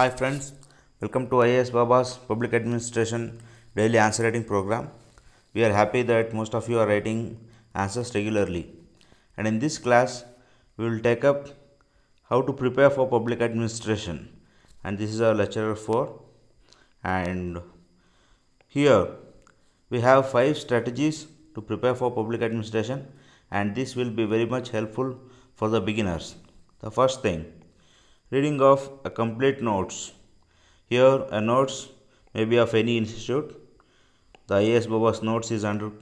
Hi friends, welcome to IAS Baba's Public Administration Daily Answer Writing Program. We are happy that most of you are writing answers regularly. And in this class, we will take up how to prepare for public administration. And this is our lecture 4. And here we have five strategies to prepare for public administration and this will be very much helpful for the beginners. The first thing Reading of a complete notes. Here a notes may be of any institute. The IAS Baba's notes is under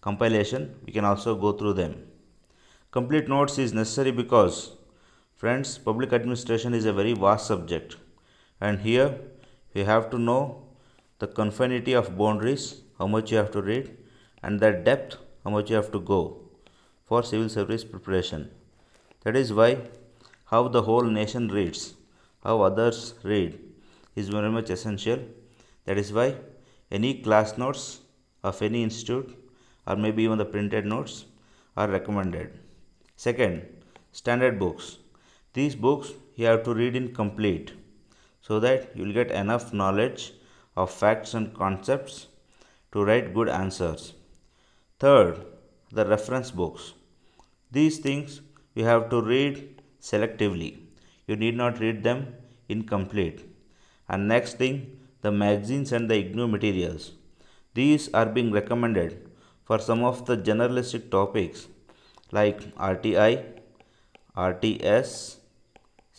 compilation. We can also go through them. Complete notes is necessary because friends public administration is a very vast subject and here we have to know the confinity of boundaries, how much you have to read and the depth, how much you have to go for civil service preparation. That is why how the whole nation reads, how others read is very much essential. That is why any class notes of any institute or maybe even the printed notes are recommended. Second, standard books. These books you have to read in complete so that you will get enough knowledge of facts and concepts to write good answers. Third, the reference books. These things you have to read selectively. You need not read them incomplete. And next thing, the magazines and the IGNU materials. These are being recommended for some of the generalistic topics like RTI, RTS,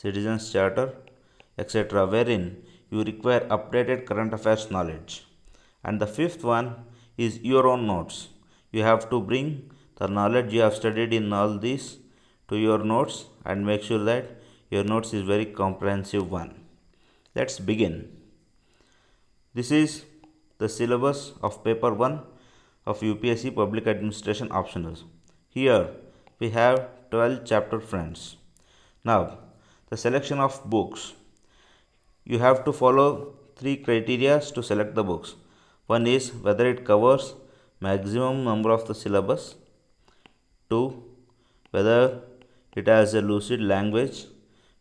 Citizens Charter, etc. wherein you require updated current affairs knowledge. And the fifth one is your own notes. You have to bring the knowledge you have studied in all these to your notes and make sure that your notes is very comprehensive one let's begin this is the syllabus of paper 1 of UPSC public administration optionals here we have 12 chapter friends now the selection of books you have to follow three criteria to select the books one is whether it covers maximum number of the syllabus two whether it has a lucid language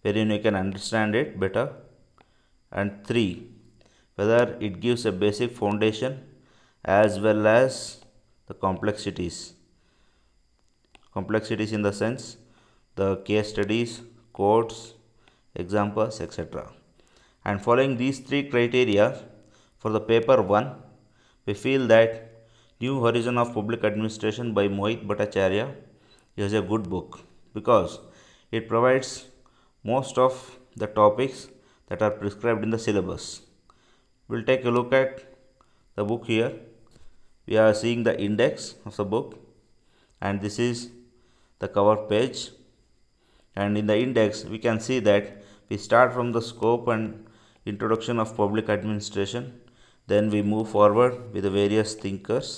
wherein you can understand it better and three whether it gives a basic foundation as well as the complexities complexities in the sense the case studies quotes examples etc and following these three criteria for the paper 1 we feel that new horizon of public administration by mohit bhattacharya is a good book because it provides most of the topics that are prescribed in the syllabus. We'll take a look at the book here. We are seeing the index of the book and this is the cover page and in the index we can see that we start from the scope and introduction of public administration then we move forward with the various thinkers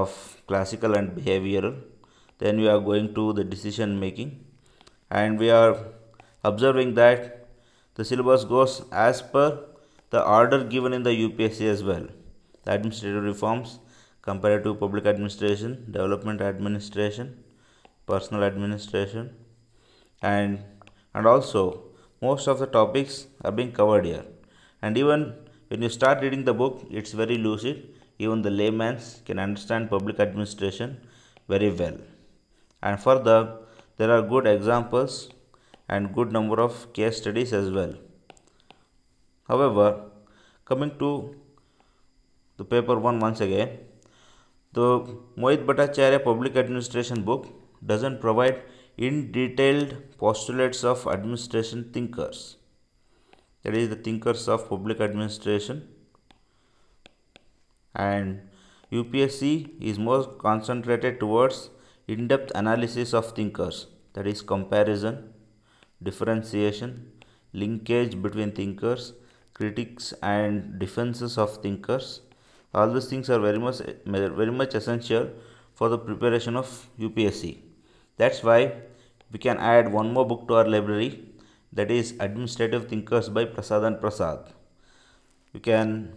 of classical and behavioral then we are going to the decision making and we are observing that the syllabus goes as per the order given in the UPSC as well the administrative reforms comparative public administration development administration personal administration and and also most of the topics are being covered here and even when you start reading the book it's very lucid even the layman can understand public administration very well and further there are good examples and good number of case studies as well. However, coming to the paper 1 once again, the Mohit Bhattacharya Public Administration book doesn't provide in detailed postulates of administration thinkers. That is the thinkers of public administration and UPSC is more concentrated towards in-depth analysis of thinkers that is comparison, differentiation, linkage between thinkers, critics and defenses of thinkers. All these things are very much very much essential for the preparation of UPSC. That's why we can add one more book to our library that is Administrative Thinkers by Prasad and Prasad. You can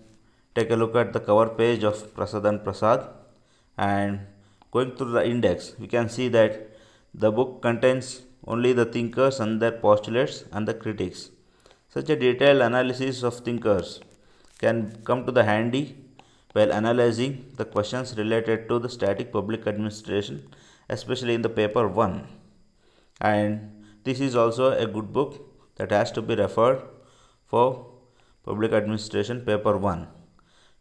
take a look at the cover page of Prasad and Prasad and Going through the index, we can see that the book contains only the thinkers and their postulates and the critics. Such a detailed analysis of thinkers can come to the handy while analyzing the questions related to the static public administration, especially in the paper 1. And this is also a good book that has to be referred for public administration paper 1.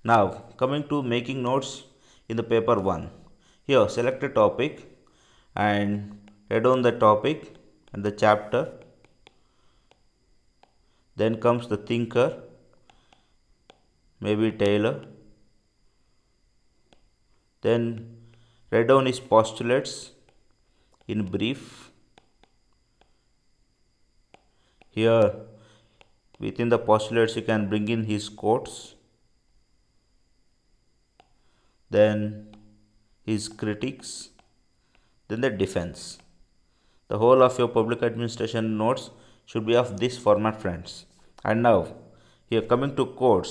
Now coming to making notes in the paper 1. Here select a topic and read on the topic and the chapter. Then comes the thinker, maybe Taylor. Then write down his postulates in brief. Here within the postulates you can bring in his quotes. Then his critics, then the defense. The whole of your public administration notes should be of this format friends. And now, here coming to quotes,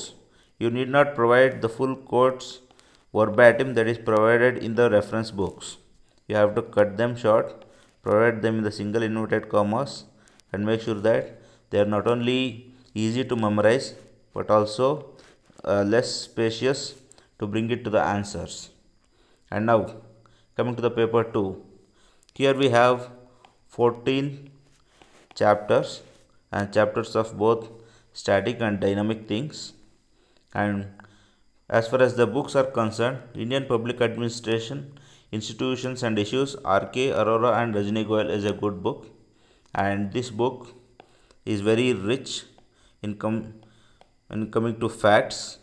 you need not provide the full quotes verbatim that is provided in the reference books. You have to cut them short, provide them in the single inverted commas and make sure that they are not only easy to memorize but also uh, less spacious to bring it to the answers and now coming to the paper 2 here we have 14 chapters and chapters of both static and dynamic things and as far as the books are concerned Indian Public Administration Institutions and Issues R.K. Arora and Rajni Goyal is a good book and this book is very rich in, com in coming to facts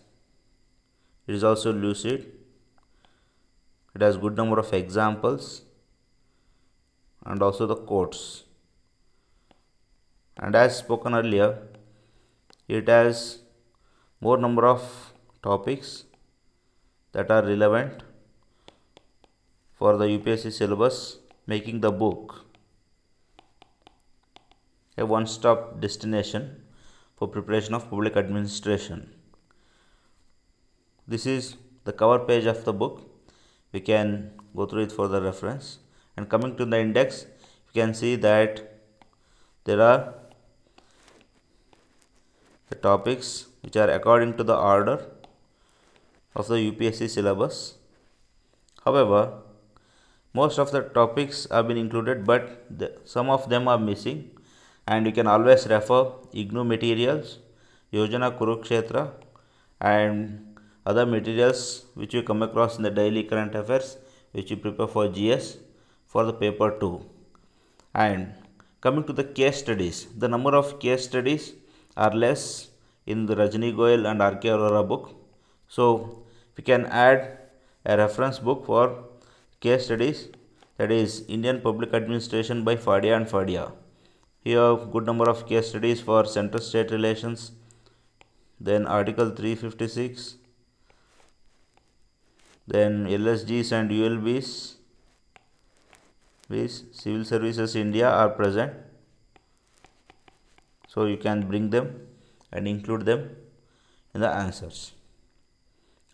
it is also lucid it has good number of examples and also the quotes and as spoken earlier it has more number of topics that are relevant for the UPSC syllabus making the book a one-stop destination for preparation of public administration. This is the cover page of the book we can go through it for the reference and coming to the index we can see that there are the topics which are according to the order of the UPSC syllabus however most of the topics have been included but the, some of them are missing and you can always refer IGNU materials Yojana Kurukshetra and other materials which you come across in the daily current affairs which you prepare for GS for the paper 2 and coming to the case studies the number of case studies are less in the Rajni Goyal and R.K. Aurora book so we can add a reference book for case studies that is Indian Public Administration by Fadia and Fadia here good number of case studies for center state relations then article 356 then LSGs and ULBs with Civil Services India are present. So you can bring them and include them in the answers.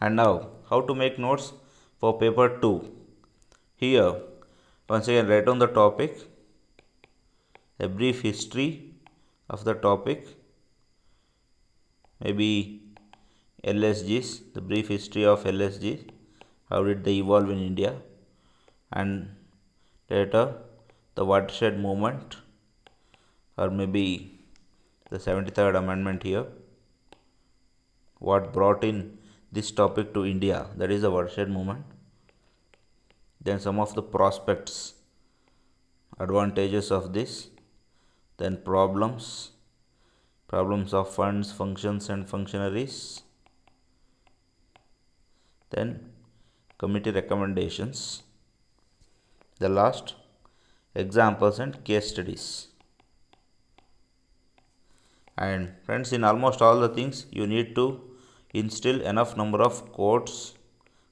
And now how to make notes for paper 2. Here once again write on the topic, a brief history of the topic, maybe LSGs, the brief history of LSGs how did they evolve in India and later the watershed movement or maybe the 73rd amendment here what brought in this topic to India that is the watershed movement then some of the prospects advantages of this then problems problems of funds functions and functionaries then committee recommendations. The last examples and case studies. And friends in almost all the things you need to instill enough number of quotes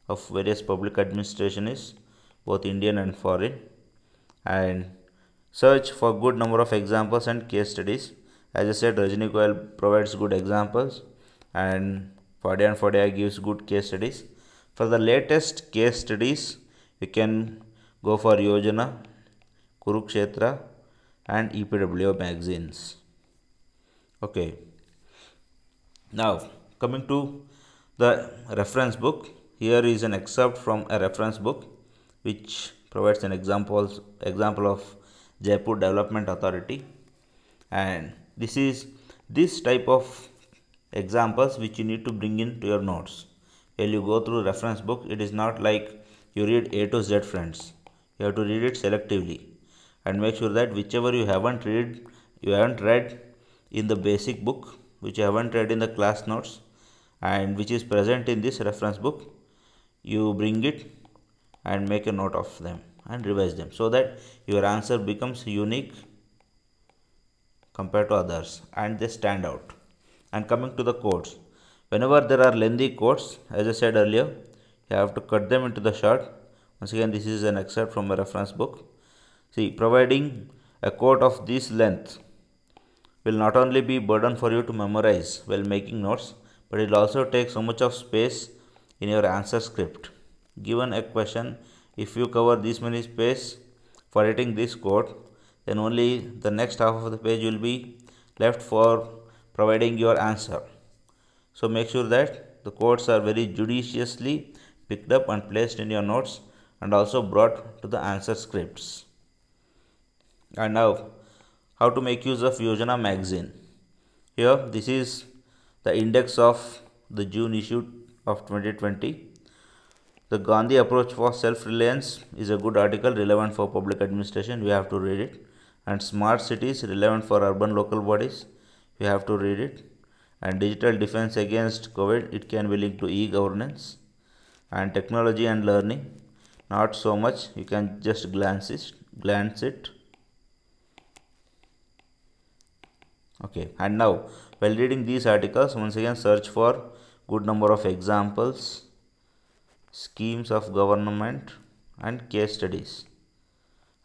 of various public administration is both Indian and foreign and search for good number of examples and case studies as I said Rajni Goyal provides good examples and Fadia and Fadia gives good case studies for the latest case studies, you can go for Yojana, Kurukshetra and EPW magazines. Okay. Now, coming to the reference book, here is an excerpt from a reference book which provides an examples, example of Jaipur Development Authority and this is this type of examples which you need to bring into your notes while you go through reference book. It is not like you read A to Z friends. You have to read it selectively and make sure that whichever you haven't read, you haven't read in the basic book, which you haven't read in the class notes and which is present in this reference book, you bring it and make a note of them and revise them so that your answer becomes unique compared to others and they stand out. And coming to the codes, whenever there are lengthy quotes as I said earlier you have to cut them into the short once again this is an excerpt from a reference book see providing a quote of this length will not only be burden for you to memorize while making notes but it will also take so much of space in your answer script given a question if you cover this many space for writing this quote then only the next half of the page will be left for providing your answer so make sure that the quotes are very judiciously picked up and placed in your notes and also brought to the answer scripts. And now, how to make use of Yojana magazine. Here, this is the index of the June issue of 2020. The Gandhi approach for self-reliance is a good article relevant for public administration. We have to read it. And smart cities relevant for urban local bodies. We have to read it and digital defense against COVID, it can be linked to e-governance and technology and learning. Not so much, you can just glance it, glance it. Okay, and now while reading these articles, once again search for good number of examples, schemes of government and case studies.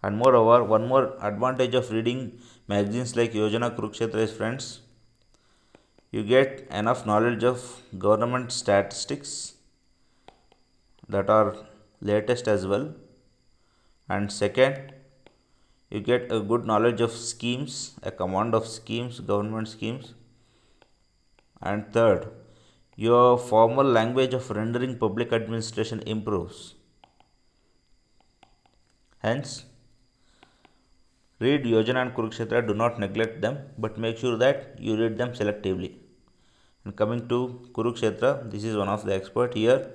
And moreover, one more advantage of reading magazines like Yojana Kurukshetra is friends, you get enough knowledge of government statistics that are latest as well and second you get a good knowledge of schemes a command of schemes government schemes and third your formal language of rendering public administration improves hence read Yojana and Kurukshetra, do not neglect them, but make sure that you read them selectively. And coming to Kurukshetra, this is one of the expert here.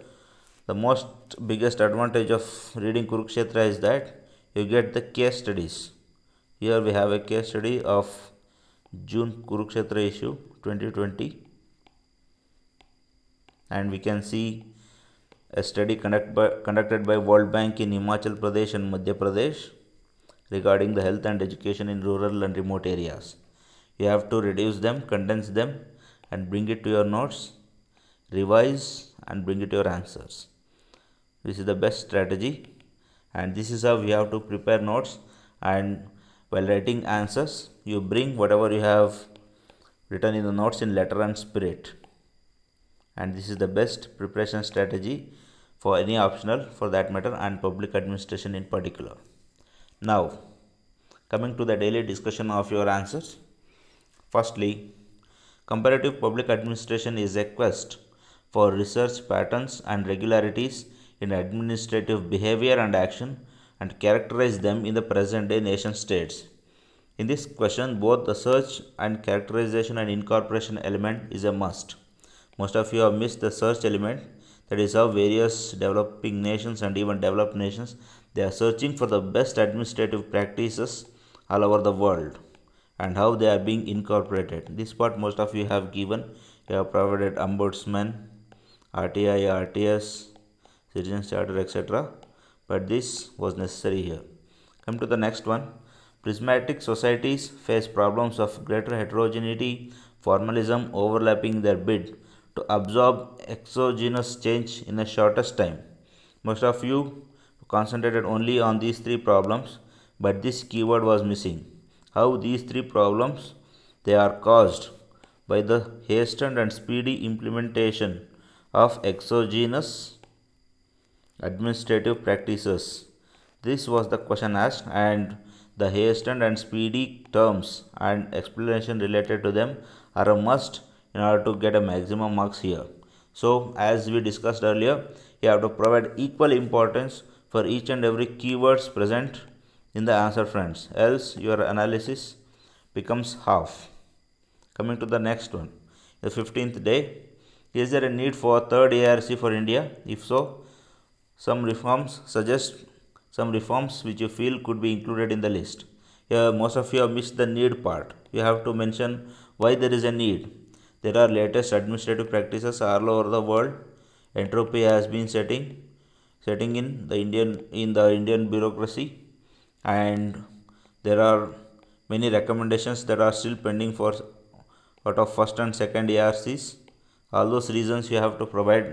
The most biggest advantage of reading Kurukshetra is that you get the case studies. Here we have a case study of June Kurukshetra issue 2020 and we can see a study conduct by, conducted by World Bank in Himachal Pradesh and Madhya Pradesh regarding the health and education in rural and remote areas. You have to reduce them, condense them and bring it to your notes, revise and bring it to your answers. This is the best strategy and this is how we have to prepare notes and while writing answers you bring whatever you have written in the notes in letter and spirit and this is the best preparation strategy for any optional for that matter and public administration in particular. Now coming to the daily discussion of your answers. Firstly, Comparative public administration is a quest for research patterns and regularities in administrative behavior and action and characterize them in the present day nation states. In this question, both the search and characterization and incorporation element is a must. Most of you have missed the search element. That is how various developing nations and even developed nations, they are searching for the best administrative practices all over the world and how they are being incorporated. This part most of you have given. You have provided ombudsman, RTI, RTS, citizen charter, etc. But this was necessary here. Come to the next one. Prismatic societies face problems of greater heterogeneity, formalism overlapping their bid to absorb exogenous change in the shortest time. Most of you concentrated only on these three problems, but this keyword was missing how these three problems they are caused by the hastened and speedy implementation of exogenous administrative practices this was the question asked and the hastened and speedy terms and explanation related to them are a must in order to get a maximum marks here so as we discussed earlier you have to provide equal importance for each and every keywords present in the answer friends else your analysis becomes half. Coming to the next one the 15th day is there a need for third ARC for India? If so, some reforms suggest some reforms which you feel could be included in the list. Here, most of you have missed the need part. You have to mention why there is a need. There are latest administrative practices all over the world. Entropy has been setting setting in the Indian in the Indian bureaucracy and there are many recommendations that are still pending for out of first and second ARCs. All those reasons you have to provide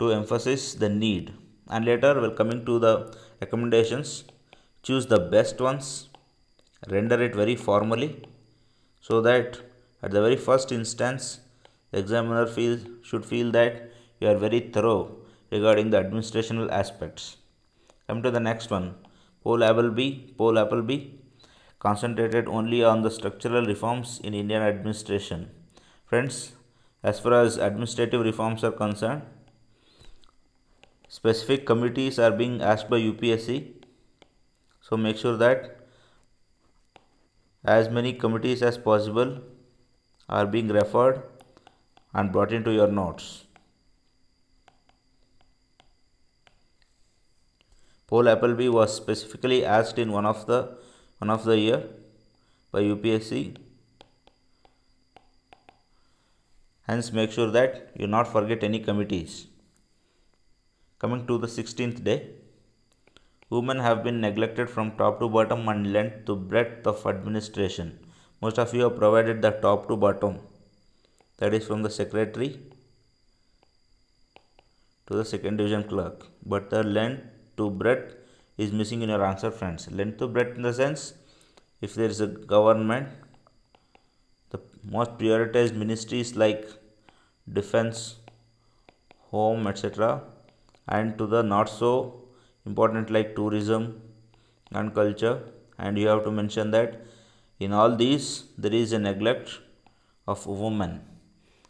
to emphasize the need. And later, while coming to the recommendations, choose the best ones, render it very formally so that at the very first instance, the examiner feel, should feel that you are very thorough regarding the administrational aspects. Come to the next one, Paul Appleby, Paul Appleby concentrated only on the structural reforms in Indian administration. Friends, as far as administrative reforms are concerned, specific committees are being asked by UPSC. So make sure that as many committees as possible are being referred and brought into your notes. Cole Appleby was specifically asked in one of the one of the year by UPSC. Hence, make sure that you not forget any committees. Coming to the 16th day, women have been neglected from top to bottom and length to breadth of administration. Most of you have provided the top to bottom. That is from the secretary to the second division clerk. But the length to breadth is missing in your answer friends. Length to breadth in the sense if there is a government the most prioritized ministries like defense, home etc and to the not so important like tourism and culture and you have to mention that in all these there is a neglect of women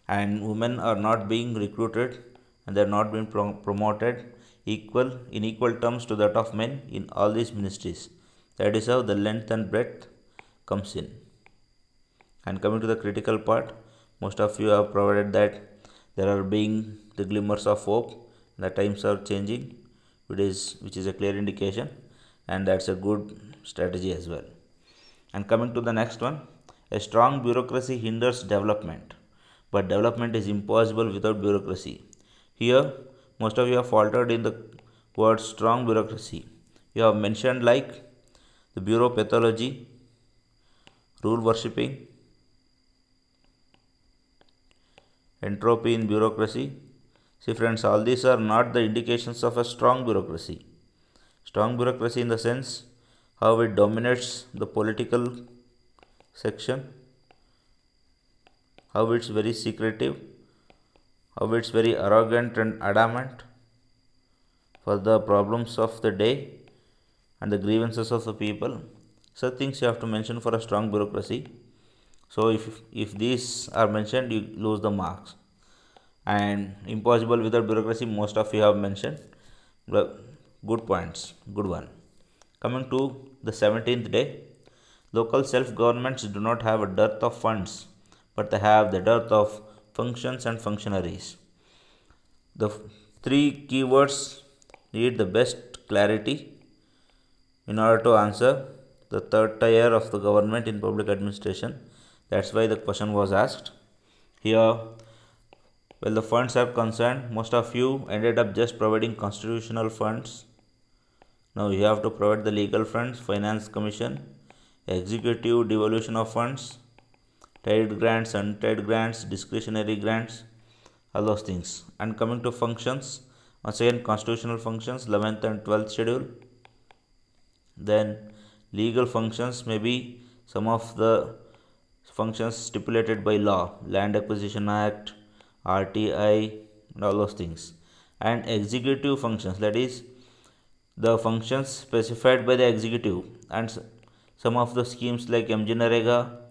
and women are not being recruited and they are not being prom promoted equal in equal terms to that of men in all these ministries. That is how the length and breadth comes in. And coming to the critical part, most of you have provided that there are being the glimmers of hope, the times are changing, which is which is a clear indication, and that's a good strategy as well. And coming to the next one, a strong bureaucracy hinders development, but development is impossible without bureaucracy. Here, most of you have faltered in the word strong bureaucracy. You have mentioned like the bureau pathology, rule worshipping, entropy in bureaucracy. See friends, all these are not the indications of a strong bureaucracy. Strong bureaucracy in the sense how it dominates the political section, how it's very secretive, its very arrogant and adamant for the problems of the day and the grievances of the people. Such things you have to mention for a strong bureaucracy. So if, if these are mentioned, you lose the marks. And impossible without bureaucracy, most of you have mentioned. Good points, good one. Coming to the 17th day, local self-governments do not have a dearth of funds, but they have the dearth of functions and functionaries. The three keywords need the best clarity in order to answer the third tier of the government in public administration. That's why the question was asked. Here, well, the funds are concerned, most of you ended up just providing constitutional funds. Now you have to provide the legal funds, finance commission, executive devolution of funds, tied grants, untied grants, discretionary grants, all those things. And coming to functions, once again constitutional functions, 11th and 12th schedule. Then legal functions may be some of the functions stipulated by law, Land Acquisition Act, RTI, and all those things. And executive functions, that is the functions specified by the executive and some of the schemes like MGNREGA.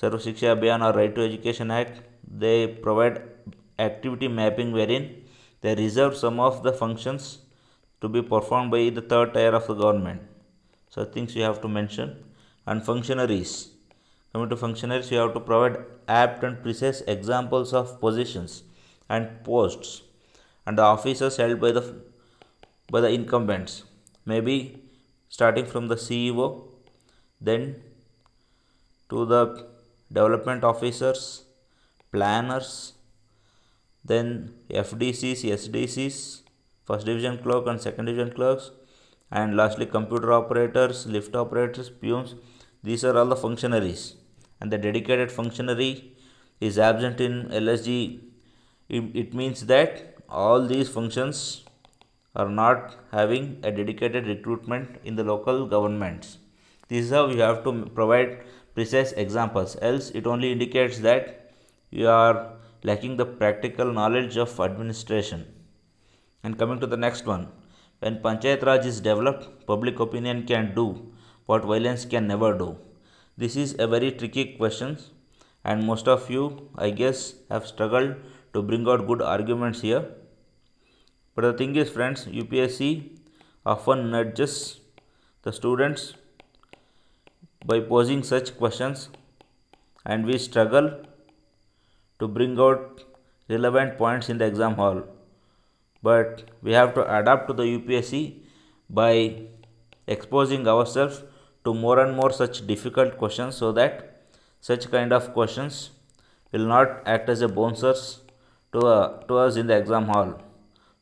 Sarv Shiksha Abhiyan or Right to Education Act, they provide activity mapping wherein they reserve some of the functions to be performed by the third tier of the government. So things you have to mention. And functionaries. Coming to functionaries, you have to provide apt and precise examples of positions and posts and the offices held by the by the incumbents. Maybe starting from the CEO, then to the development officers, planners, then FDCs, SDCs, first division clerk and second division clerks, and lastly computer operators, lift operators, peons. These are all the functionaries, and the dedicated functionary is absent in LSG. It, it means that all these functions are not having a dedicated recruitment in the local governments. This is how we have to provide precise examples else it only indicates that you are lacking the practical knowledge of administration. And coming to the next one, when Panchayat Raj is developed, public opinion can do what violence can never do. This is a very tricky question and most of you, I guess, have struggled to bring out good arguments here. But the thing is friends, UPSC often nudges the students by posing such questions and we struggle to bring out relevant points in the exam hall but we have to adapt to the UPSC by exposing ourselves to more and more such difficult questions so that such kind of questions will not act as a bouncers to, uh, to us in the exam hall.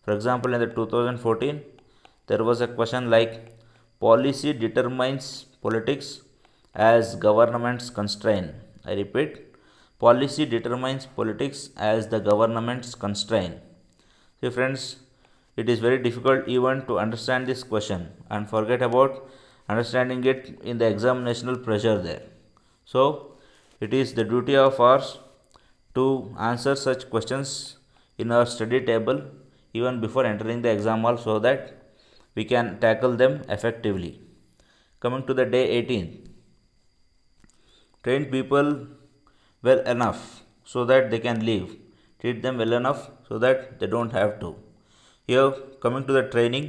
For example, in the 2014, there was a question like policy determines politics as government's constraint. I repeat, policy determines politics as the government's constraint. see friends, it is very difficult even to understand this question and forget about understanding it in the examinational pressure there. So it is the duty of ours to answer such questions in our study table even before entering the exam hall so that we can tackle them effectively. Coming to the day eighteen train people well enough so that they can leave treat them well enough so that they don't have to here coming to the training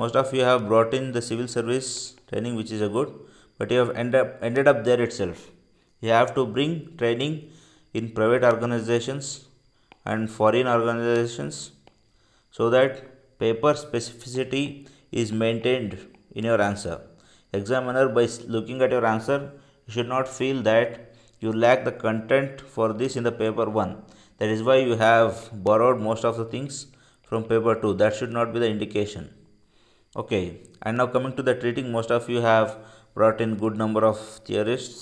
most of you have brought in the civil service training which is a good but you have end up, ended up there itself you have to bring training in private organizations and foreign organizations so that paper specificity is maintained in your answer examiner by looking at your answer you should not feel that you lack the content for this in the paper 1 that is why you have borrowed most of the things from paper 2 that should not be the indication okay and now coming to the treating most of you have brought in good number of theorists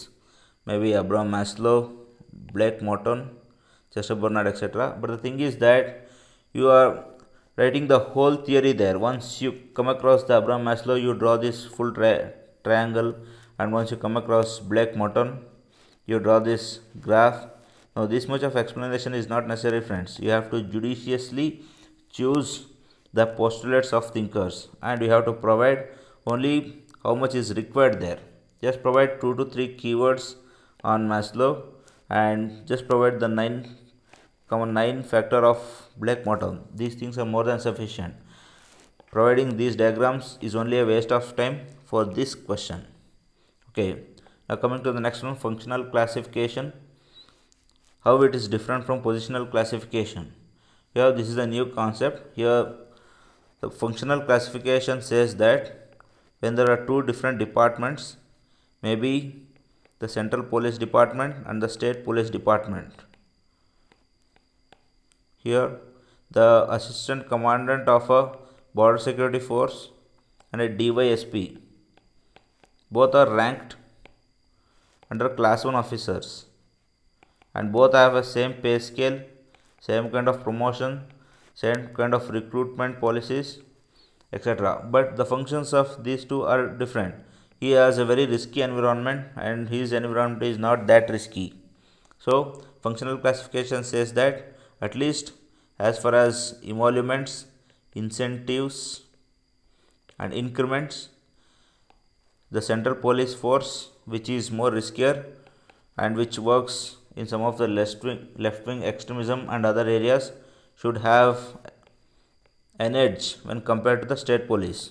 maybe abraham maslow blake morton chester bernard etc but the thing is that you are writing the whole theory there once you come across the abraham maslow you draw this full tri triangle and once you come across black mutton you draw this graph now this much of explanation is not necessary friends you have to judiciously choose the postulates of thinkers and you have to provide only how much is required there just provide two to three keywords on maslow and just provide the nine common nine factor of black mutton these things are more than sufficient providing these diagrams is only a waste of time for this question okay now coming to the next one functional classification how it is different from positional classification here this is a new concept here the functional classification says that when there are two different departments maybe the central police department and the state police department here the assistant commandant of a border security force and a DYSP both are ranked under class 1 officers and both have a same pay scale, same kind of promotion, same kind of recruitment policies etc. But the functions of these two are different. He has a very risky environment and his environment is not that risky. So functional classification says that at least as far as emoluments, incentives and increments the central police force which is more riskier and which works in some of the left wing, left wing extremism and other areas should have an edge when compared to the state police.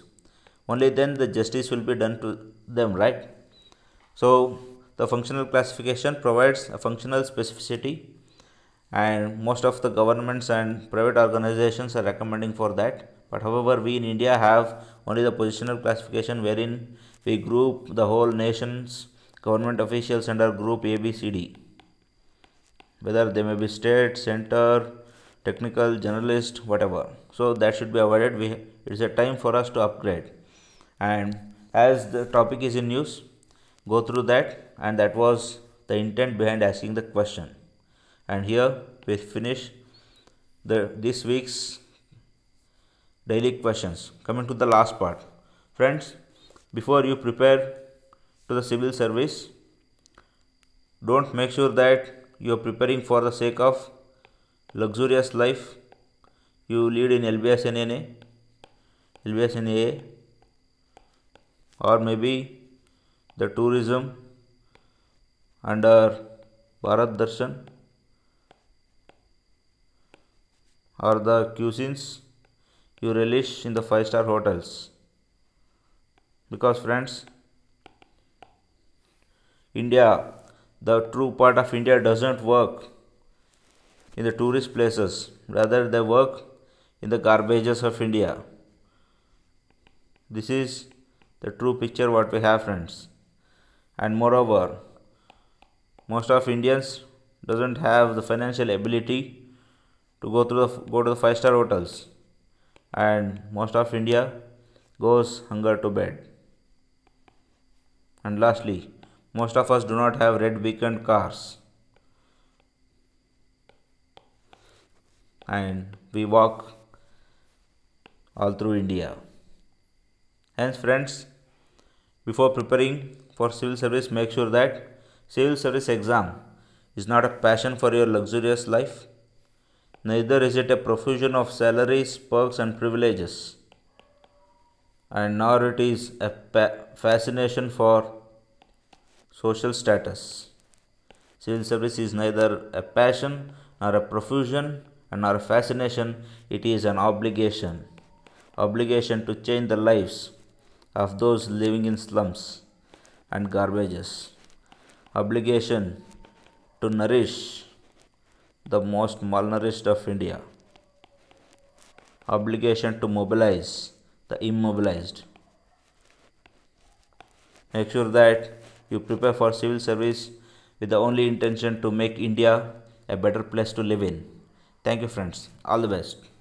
Only then the justice will be done to them, right? So the functional classification provides a functional specificity and most of the governments and private organizations are recommending for that. But however, we in India have only the positional classification wherein we group the whole nation's government officials under group ABCD, whether they may be state, center, technical, generalist, whatever. So that should be avoided. We it's a time for us to upgrade. And as the topic is in use, go through that, and that was the intent behind asking the question. And here we finish the this week's daily questions. Coming to the last part, friends before you prepare to the civil service don't make sure that you are preparing for the sake of luxurious life you lead in LBS NNA LBS or maybe the tourism under Bharat Darshan or the cuisines you relish in the five star hotels because friends India the true part of India doesn't work in the tourist places rather they work in the garbages of India this is the true picture what we have friends and moreover most of Indians doesn't have the financial ability to go to the go to the five star hotels and most of India goes hunger to bed and lastly, most of us do not have red weekend cars. And we walk all through India. Hence friends, before preparing for civil service, make sure that civil service exam is not a passion for your luxurious life. Neither is it a profusion of salaries, perks and privileges and nor it is a fascination for social status. Civil service is neither a passion nor a profusion and nor a fascination, it is an obligation. Obligation to change the lives of those living in slums and garbages. Obligation to nourish the most malnourished of India. Obligation to mobilize the immobilized. Make sure that you prepare for civil service with the only intention to make India a better place to live in. Thank you friends. All the best.